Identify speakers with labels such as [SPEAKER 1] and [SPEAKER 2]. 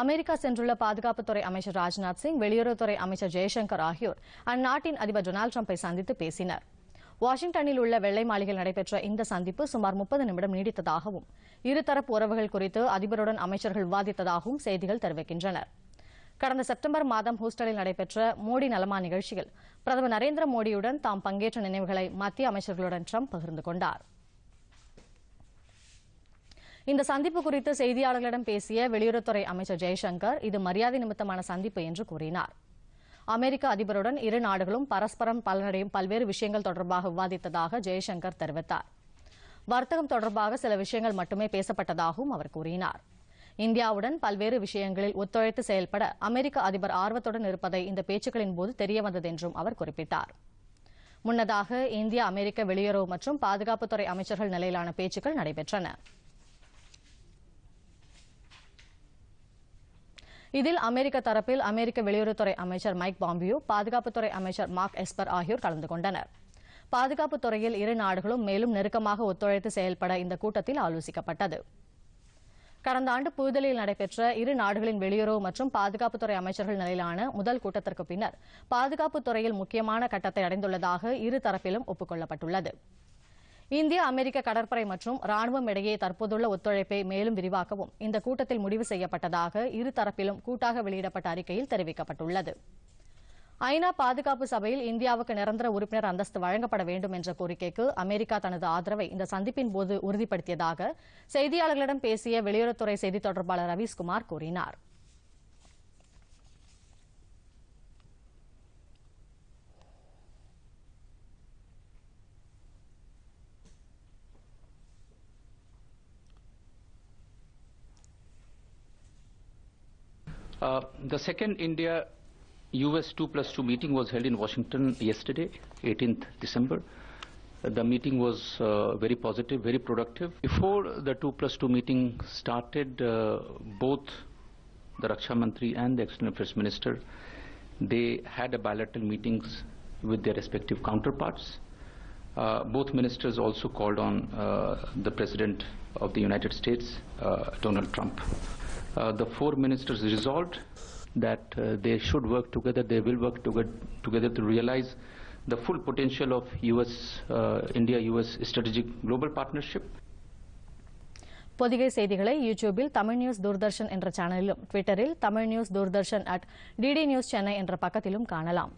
[SPEAKER 1] America சென்றுள்ள பாதுகாப்புத்துறை அமைச்சர் ராஜ்நாத் சிங் வெளியுறவுத்துறை அமைச்சர் ஜெய்சங்கர் ஆகியோர் அந்நாட்டின் அதிபர் டொனால்டு டிரம்பை சந்தித்து பேசினர் வாஷிங்டனில் உள்ள வெள்ளை மாளிகையில் நடைபெற்ற இந்த சந்திப்பு சுமார் முப்பது நிமிடம் நீடித்ததாகவும் இருதரப்பு உறவுகள் குறித்து அதிபருடன் அமைச்சர்கள் விவாதித்ததாகவும் செய்திகள் தெரிவிக்கின்றன கடந்த செப்டம்பர் மாதம் ஹூஸ்டனில் நடைபெற்ற மோடி நலமா நிகழ்ச்சியில் பிரதமர் நரேந்திர மோடியுடன் தாம் பங்கேற்ற நினைவுகளை மத்திய அமைச்சர்களுடன் ட்ரம்ப் பகிர்ந்து கொண்டாா் இந்த சந்திப்பு குறித்து செய்தியாளர்களிடம் பேசிய வெளியுறவுத்துறை அமைச்சர் ஜெய்சங்கர் இது மரியாதை நிமித்தமான சந்திப்பு என்று கூறினார் அமெரிக்க அதிபருடன் இரு நாடுகளும் பரஸ்பரம் பலனடையும் பல்வேறு விஷயங்கள் தொடர்பாக விவாதித்ததாக ஜெய்சங்கர் தெரிவித்தார் வர்த்தகம் தொடர்பாக சில விஷயங்கள் மட்டுமே பேசப்பட்டதாகவும் அவர் கூறினார் இந்தியாவுடன் பல்வேறு விஷயங்களில் ஒத்துழைத்து செயல்பட அமெரிக்க அதிபர் ஆர்வத்துடன் இருப்பதை இந்த பேச்சுக்களின் போது தெரியவந்தது என்றும் அவர் குறிப்பிட்டார் முன்னதாக இந்திய அமெரிக்க வெளியுறவு மற்றும் பாதுகாப்புத்துறை அமைச்சர்கள் நிலையிலான பேச்சுக்கள் நடைபெற்றன இதில் அமெரிக்க தரப்பில் அமெரிக்க வெளியுறவுத்துறை அமைச்சர் மைக் பாம்பியோ பாதுகாப்புத்துறை அமைச்சர் மார்க் எஸ்பர் ஆகியோர் கலந்து கொண்டனர் பாதுகாப்பு துறையில் இரு நாடுகளும் மேலும் நெருக்கமாக ஒத்துழைத்து செயல்பட இந்த கூட்டத்தில் ஆலோசிக்கப்பட்டது கடந்த ஆண்டு புதுதில்லியில் நடைபெற்ற இரு நாடுகளின் வெளியுறவு மற்றும் பாதுகாப்புத்துறை அமைச்சர்கள் நிலையிலான முதல் கூட்டத்திற்கு பின்னர் பாதுகாப்புத்துறையில் முக்கியமான கட்டத்தை அடைந்துள்ளதாக இரு தரப்பிலும் ஒப்புக் கொள்ளப்பட்டுள்ளது இந்திய அமெரிக்க கடற்படை மற்றும் ராணுவம் இடையே தற்போதுள்ள ஒத்துழைப்பை மேலும் விரிவாக்கவும் இந்த கூட்டத்தில் முடிவு செய்யப்பட்டதாக இருதரப்பிலும் கூட்டாக வெளியிடப்பட்ட அறிக்கையில் தெரிவிக்கப்பட்டுள்ளது ஐநா பாதுகாப்பு சபையில் இந்தியாவுக்கு நிரந்தர உறுப்பினர் அந்தஸ்து வழங்கப்பட வேண்டும் என்ற கோரிக்கைக்கு அமெரிக்கா தனது ஆதரவை இந்த சந்திப்பின் போது உறுதிப்படுத்தியதாக செய்தியாளர்களிடம் பேசிய வெளியுறவுத்துறை செய்தித் தொடர்பாளர் ரவீஷ்குமார் கூறினாா்
[SPEAKER 2] Uh, the second India US 2 plus 2 meeting was held in Washington yesterday, 18th December. The meeting was uh, very positive, very productive. Before the 2 plus 2 meeting started, uh, both the Raksha Mantri and the External Affairs Minister, they had bilateral meetings with their respective counterparts. Uh, both ministers also called on uh, the President of the United States, uh, Donald Trump. Uh, the four ministers resolved that uh, they should work together, they will work together, together to realize the full potential of US, uh, India-US strategic global partnership.
[SPEAKER 1] Pothigai செய்திகளை யூடியூபில் Tamil news Doordarshan என்ற சேனலிலும் ட்விட்டரில் Tamil news Doordarshan at DD news Chennai என்ற பக்கத்திலும் காணலாம்